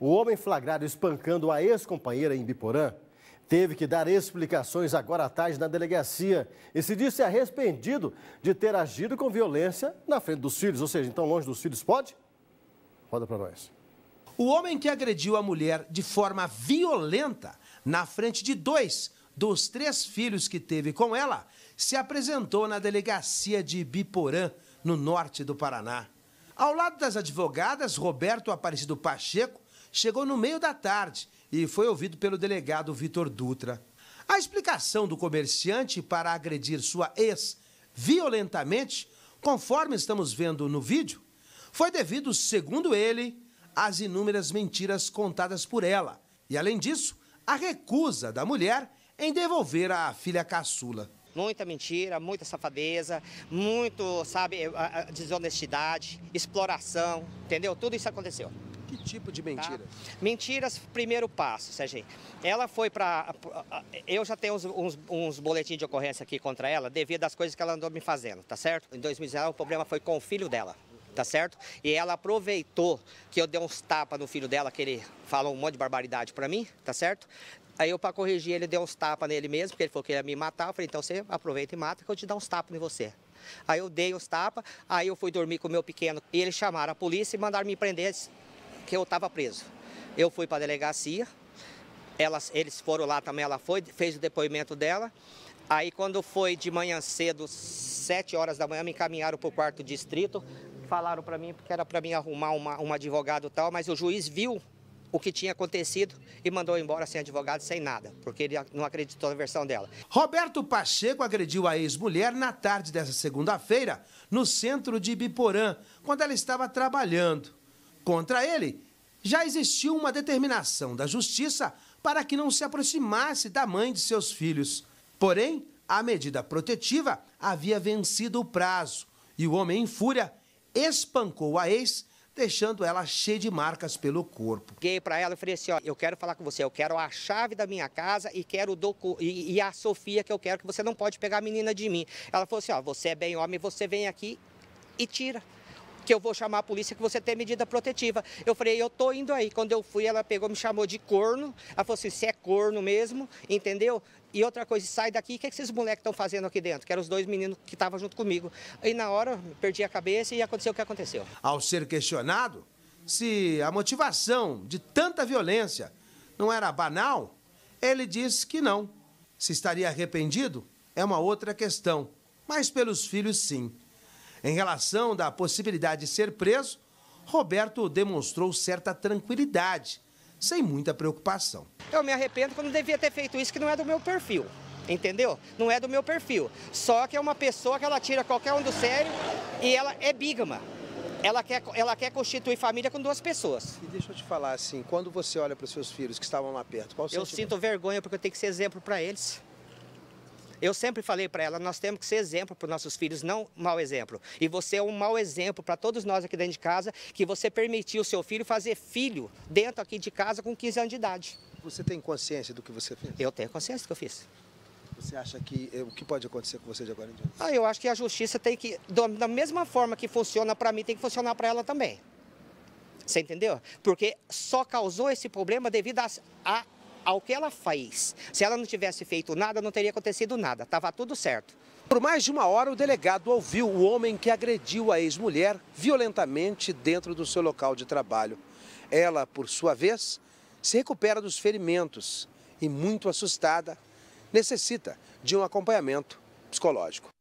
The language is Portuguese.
O homem flagrado espancando a ex-companheira em Biporã teve que dar explicações agora à tarde na delegacia e se disse arrependido de ter agido com violência na frente dos filhos, ou seja, então longe dos filhos pode? Roda para nós. O homem que agrediu a mulher de forma violenta na frente de dois dos três filhos que teve com ela se apresentou na delegacia de Biporã, no norte do Paraná. Ao lado das advogadas Roberto Aparecido Pacheco chegou no meio da tarde e foi ouvido pelo delegado Vitor Dutra. A explicação do comerciante para agredir sua ex violentamente, conforme estamos vendo no vídeo, foi devido, segundo ele, às inúmeras mentiras contadas por ela e, além disso, a recusa da mulher em devolver a filha caçula. Muita mentira, muita safadeza, muito, sabe, eh, desonestidade, exploração, entendeu? Tudo isso aconteceu. Que tipo de tá? mentira? Tá? Mentiras, primeiro passo, sérgio. Ela foi para. Eu já tenho uns, uns, uns boletins de ocorrência aqui contra ela, devido às coisas que ela andou me fazendo, tá certo? Em 2019, o problema foi com o filho dela tá certo? E ela aproveitou que eu dei uns tapas no filho dela, que ele falou um monte de barbaridade para mim, tá certo? Aí eu, para corrigir, ele deu uns tapas nele mesmo, porque ele falou que ia me matar. Eu falei, então você aproveita e mata, que eu te dou uns tapas em você. Aí eu dei uns tapas, aí eu fui dormir com o meu pequeno. E eles chamaram a polícia e mandaram me prender que eu estava preso. Eu fui para a delegacia, elas, eles foram lá também, ela foi, fez o depoimento dela. Aí quando foi de manhã cedo, sete horas da manhã, me encaminharam para o quarto distrito, falaram para mim porque era para mim arrumar uma, um advogado tal, mas o juiz viu o que tinha acontecido e mandou embora sem advogado, sem nada, porque ele não acreditou na versão dela. Roberto Pacheco agrediu a ex-mulher na tarde dessa segunda-feira, no centro de Ibiporã, quando ela estava trabalhando. Contra ele, já existiu uma determinação da justiça para que não se aproximasse da mãe de seus filhos. Porém, a medida protetiva havia vencido o prazo e o homem, em fúria, espancou a ex, deixando ela cheia de marcas pelo corpo. Cheguei para ela e falei assim: ó, eu quero falar com você, eu quero a chave da minha casa e quero o e, e a Sofia que eu quero, que você não pode pegar a menina de mim. Ela falou assim: ó, você é bem homem, você vem aqui e tira que eu vou chamar a polícia que você tem medida protetiva. Eu falei, eu tô indo aí. Quando eu fui, ela pegou, me chamou de corno. Ela falou assim, você é corno mesmo, entendeu? E outra coisa, sai daqui, o que, é que esses moleques estão fazendo aqui dentro? Que eram os dois meninos que estavam junto comigo. E na hora, perdi a cabeça e aconteceu o que aconteceu. Ao ser questionado se a motivação de tanta violência não era banal, ele disse que não. Se estaria arrependido, é uma outra questão. Mas pelos filhos, sim. Em relação da possibilidade de ser preso, Roberto demonstrou certa tranquilidade, sem muita preocupação. Eu me arrependo quando devia ter feito isso, que não é do meu perfil. Entendeu? Não é do meu perfil. Só que é uma pessoa que ela tira qualquer um do sério e ela é bigama. Ela quer, ela quer constituir família com duas pessoas. E deixa eu te falar assim, quando você olha para os seus filhos que estavam lá perto, qual o seu? Eu sentimento? sinto vergonha porque eu tenho que ser exemplo para eles. Eu sempre falei para ela, nós temos que ser exemplo para os nossos filhos, não mau exemplo. E você é um mau exemplo para todos nós aqui dentro de casa, que você permitiu o seu filho fazer filho dentro aqui de casa com 15 anos de idade. Você tem consciência do que você fez? Eu tenho consciência do que eu fiz. Você acha que eh, o que pode acontecer com você de agora em diante? Ah, eu acho que a justiça tem que, da mesma forma que funciona para mim, tem que funcionar para ela também. Você entendeu? Porque só causou esse problema devido a, a ao que ela fez. Se ela não tivesse feito nada, não teria acontecido nada. Estava tudo certo. Por mais de uma hora, o delegado ouviu o homem que agrediu a ex-mulher violentamente dentro do seu local de trabalho. Ela, por sua vez, se recupera dos ferimentos e, muito assustada, necessita de um acompanhamento psicológico.